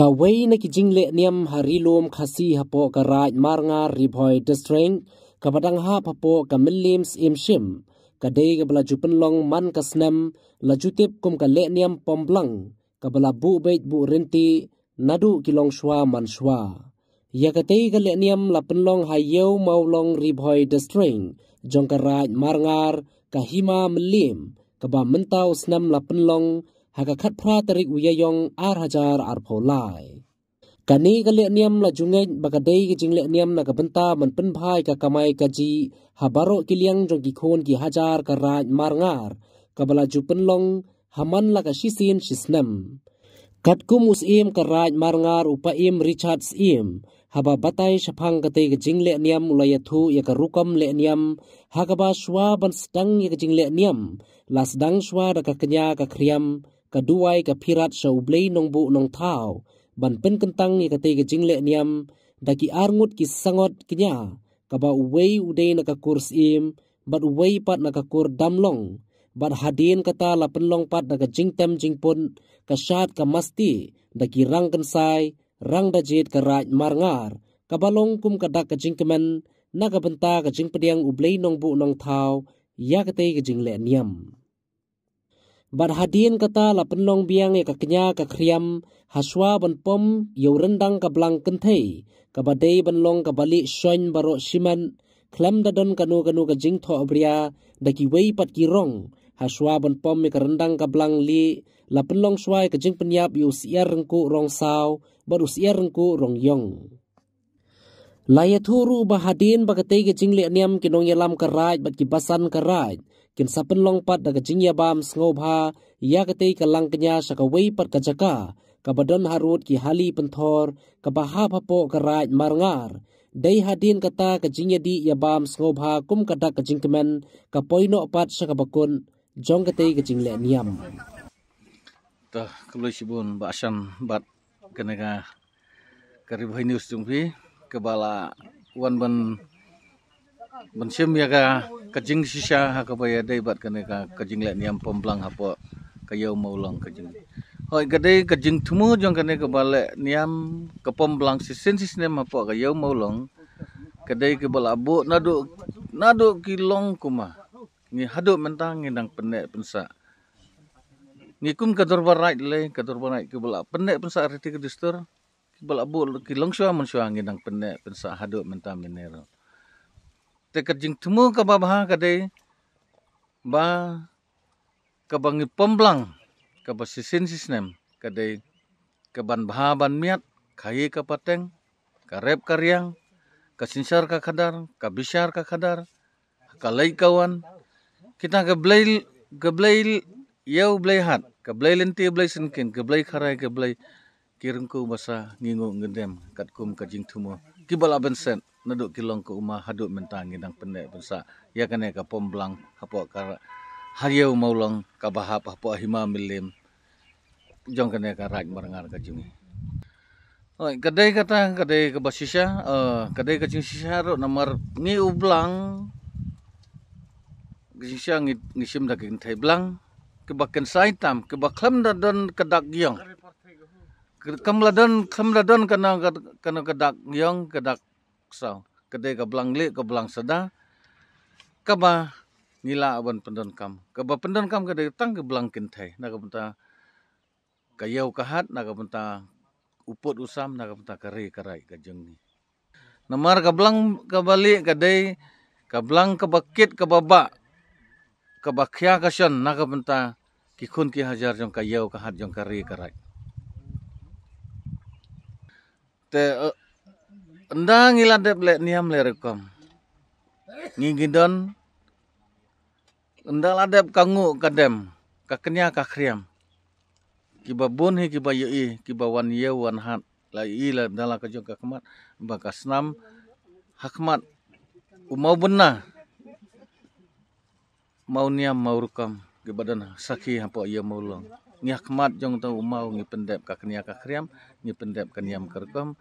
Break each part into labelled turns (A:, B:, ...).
A: กาเวนกิจิงเลเนียมฮารีลมคาซีฮปอกราชมารงารีบอยดสเตรงกับดังฮาพปอกมิลลิมส์เอมชิมกับเดกับลาจุปนลองมันกัสเนมลาจุติบกุมกับเลเนียมปอมบลังกับลาบูเบตบูรินตีนาดูกิลองชวามันชวายากเตกับเลเนียมลาปนลองไฮเยวมาลองรีบอยดสเตรงจงกราชมารงารกับฮิมามิลลิมกับบามันเตาสเนมลาปนลองหากขัดพระตริกวิยยองอาราจารอารโพลายกันนี้ก็เลียเนียมละจุงเงบกะเดยกจิงเลียเนียมนะกบันตามันปันพายกะกมัยกะจีหาบารกิเลียงจงกิคนกิฮาจารกะราชมารงารกบลาจุปันลงหามันละกะชิซีนชิสนัมกัดกุมุสเอมกะราชมารงารอุปเอมริชาร์ดสเอมหาบาบัตัยชพังกะเตยกจิงเลียเนียมลายทูยกะรุกมเลียเนียมหากบาชวาบันสตังยกจิงเลียเนียมลาสดังชวาดะกะกญากะเครียมกะดูไว้กะพิรัตชาวเบลนงบุนงเท้าบันเป็นกันตังนี่กะเตกะจิงเลนิยมดากิอางุดกิสังอดกิญากะบะอุเวอุเดนกะคูร์สอิมบัดอุเวปัดนกะคูร์ดัมลงบัดฮาดีนกะตาละเป็นลงปัดนกะจิงเต็มจิงปุนกะชาดกะมัสตีดากิรังกันไซรังดาจิตกะราชมารงาร์กะบะลงคุมกะดักกะจิงเกมันนักบันตากระจิงเปียงอุเบลนงบุนงเท้ายากเตกระจิงเลนิยม bad hadin kata la penlong biang e ka kenya ka kriam haswa ban pom yo rendang ka blang kenthei ka badei ban long ka bali shoin baro shiman klem da don ka no ka no ka jing tho abria da ki wei pat ki rong haswa ban pom me ka rendang ka blang li la penlong swai ka jing penyap yo siar rengku rong sao baro siar rengku rong yong layathuru bahadin bagate ke jingle aniam ke nong yalam ke raj bat ki basan ke raj kin sapen long pat da ke jing ya bam sngo bha ya ke tei kalang kenya saka wei pat ka jaka ka badan harut ki hali penthor ka baha phapo ke raj marngar dei hadin kata ke jing di ya bam sngo bha kum ka da ke jing kemen ka poino pat saka bakun jong ke tei ke jing le aniam
B: ta kloi sibun ba asan bat kenega karibhai news jungvi kebala wan ban ban sim ya ka kajing sisha ha ka baya dai bat kane ka kajing le niam pomblang ha po ka yau maulang kajing hoi gade kajing thumu jong kane ka bale niam ka pomblang si sin sis nem ha po ka yau maulang gade ke bala bo nadu nadu ki long kuma ni hadu mentang ni nang penek pensa ni kum ka dorba right le ka dorba right ke bala penek pensa arti ke distur balabu kilong shua mun shua ngin nang pene pensa hadu menta miner te kerjing temu ka ba bah ha ka de ba ka bangi pemblang ka ba sisin sisnem ka de ka ban bah ha ban miat khai ka pateng ka rep ka riang ka sinsar ka kadar ka bisar ka kadar ka lai kawan kita ka blai ka blai yau blai hat ka blai lenti blai sinkin ka blai kharai ka blai kirung ku basa ngingu ngedem kat kum kajing tumo kibala ben sen naduk kilong ku uma haduk mentang ngidang pendek basa ya kane ya, ka pomblang hapo ka hariau maulang ka bahap hapo hima milim jong kane ya, ka raj marangar kajing Oi, kedai kata kedai ke basisha, uh, kedai kecil sisha ro nomor ni ublang. Kecil ngisim daging teh blang, kebakan saitam, kebaklam dan kedak giong kemladon kemladon kena kena kedak yong kedak so kedai ke belang lek ke belang seda kaba ngila aban pendon kam kaba pendon kam kedai tang ke belang kentai nak benta kayau kahat nak benta uput usam nak benta kari karai ke jeng ni nomor ke belang ke balik kedai ke belang ke bakit ke baba ke bakia ke sian nak benta kikun ki hajar jong kayau kahat jong kari karai te eh, nda ngilat de ble niam le rekom ngigidon nda ladep kangu kadem ka kenya ka kriam ki babun hi ki bayi i ki bawan ye wan hat la i la dala ka jok ka bakasnam hakmat umau benna mau niam mau rekom ke badan sakhi hapo ye maulong ni akhmat jong tau umau ni pendep ka kenia ka kriam ni pendep ka niam kerkom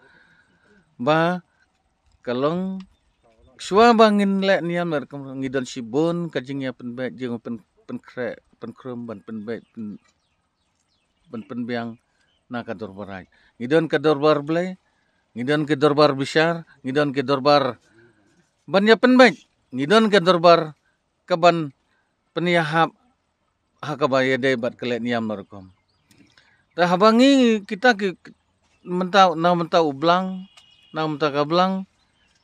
B: ba kalong Sua bangin lek ni am merkom ngidon sibun kajing ya pen bet jeung pen pen kre pen krum ban pen bet pen pen pen biang na ka dorbar ai ngidon ka dorbar ble ngidon ka dorbar bisar ngidon ka dorbar ban ya pen bet ngidon ka dorbar ka ban peniahap hakaba yede bat kelet niam narkom. Ta habangi kita ki menta na menta ublang, na menta kablang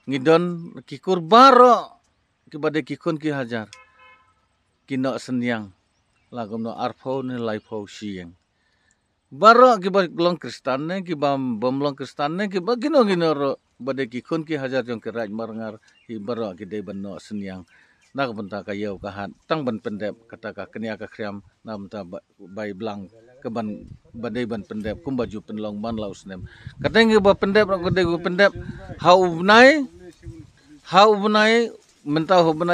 B: ngidon ki kurbaro ki bade ki kun ki hajar. Ki no senyang lagom no arpo ni laipo siang. Baro ki ba glong kristan ne ki ba bomlong kristan ne ki ba gino gino ro bade ki kun ki hajar jong ki raj marngar ki baro ki de ban no senyang. นักบันตากเยาวกะหันตั้งบันเป็นเดบกตากะกเนียกะเครียมนักบันตาใบบลังกบันบันไดบันเป็นเดบคุ้มบาจูเป็นลองบันเหล่าสเนมกตังเงบเป็นเดบรักกตังเงบเป็นเดบฮาอุบไนฮาอุบไนมันตาฮาอุบไน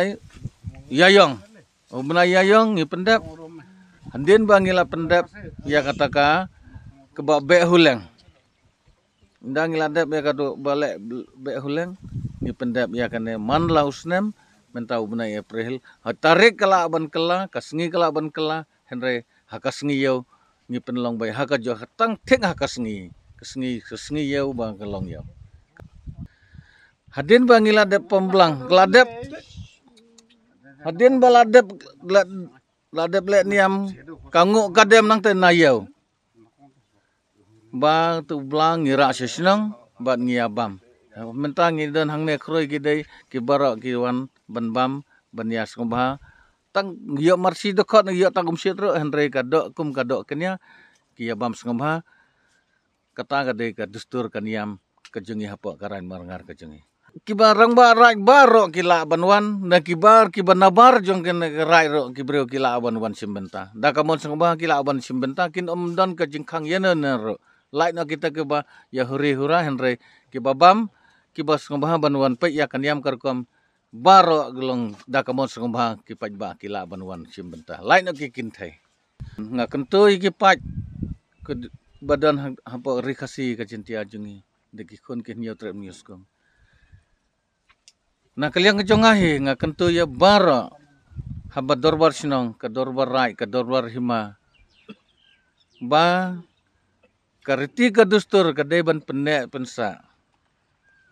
B: ยายองฮาอุบไนยายองเงบเป็นเดบฮันเดียนบางเงลาเป็นเดบยากตากะกบะเบะฮุเลงดังเงลาเดบยากตุบะเลเบะฮุเลงเงบเป็นเดบยากันเนมันเหล่าสเนม mentau benai April hatarik kala aban kala kasngi kala aban kala henre hakasngi yo ngi penlong bai haka jo hatang teng hakasngi kasngi kasngi yo bang kelong yo hadin bangila de pemblang gladep hadin baladep gladep le niam kangu kadem nang te nayo ba tu blang ngira sesenang bat ngiabam mentang ngi den hang ne kroi ki dei ki barok ki wan ban bam ban yas kumba tang yo ya marsi de kot yo ya tang kumsi tro hendre ka do kum ka do kenya ki ya bam sengba kata ka dei ka dustur kan yam kejengi hapo karan marangar kejengi ki barang ba rai barok ki la ban wan na ki bar ki ban nabar jong ken rai ro ki breo ki la ban wan simbenta da ka mon sengba ki la ban simbenta kin om don ka jingkang yenen ro lain kita ke ba ya huri hura hendre ki babam ba kibas ngumbah banuan pai ia kan yam karkom baro gelong dakamon ngumbah kipaj ba kila banuan sim bentah lain ok kintai nga kentu iki pat ke badan ha- hampa rikasi ka cintia jungi degi kon ke nyo trep news kom na kaliang jongahi nga kentu ya baro haba dorbar sinong ka dorbar rai ka dorbar hima ba Kariti ka dustur ka deban pendek pensak.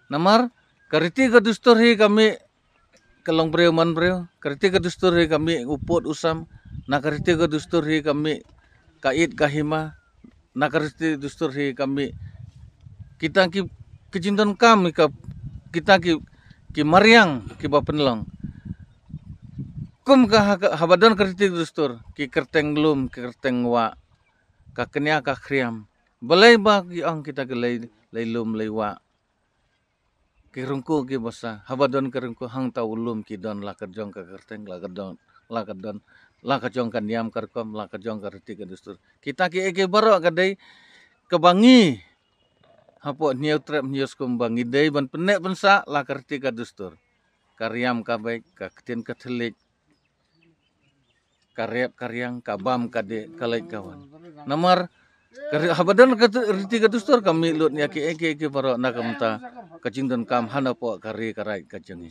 B: Namar kariti kadustur hi kami kelong preu man preu. Kariti kadustur hi kami upot usam. Nak kariti kadustur hi kami kait kahima. Nak kariti kadustur hi kami kita ki kecintaan kami ke kita ki ki mariang ki bapenlong. Kum ka ha, habadon kariti kadustur ki kerteng lum ki kerteng wa. Kakenya kakriam. Belai bagi ang kita gelai lelum lewat kirungku ki bosa habadon kirungku hang ta ulum ki don la kerjong ka kerteng la kerdon la kerdon la kerjong kan diam kerkom la kerjong ka retik dustur kita ki ege baro kadai kebangi hapo niau trap nius kum bangi dei ban penek bensa la kertik ka dustur kariam ka baik ka ketin ka telik kariap kariang kabam kade kalai kawan nomor kare habadan ka riti ka dustor ka mi lut nya ke ke ke baro na kamta ka jingdon kam hana po kare ka rai ka jingi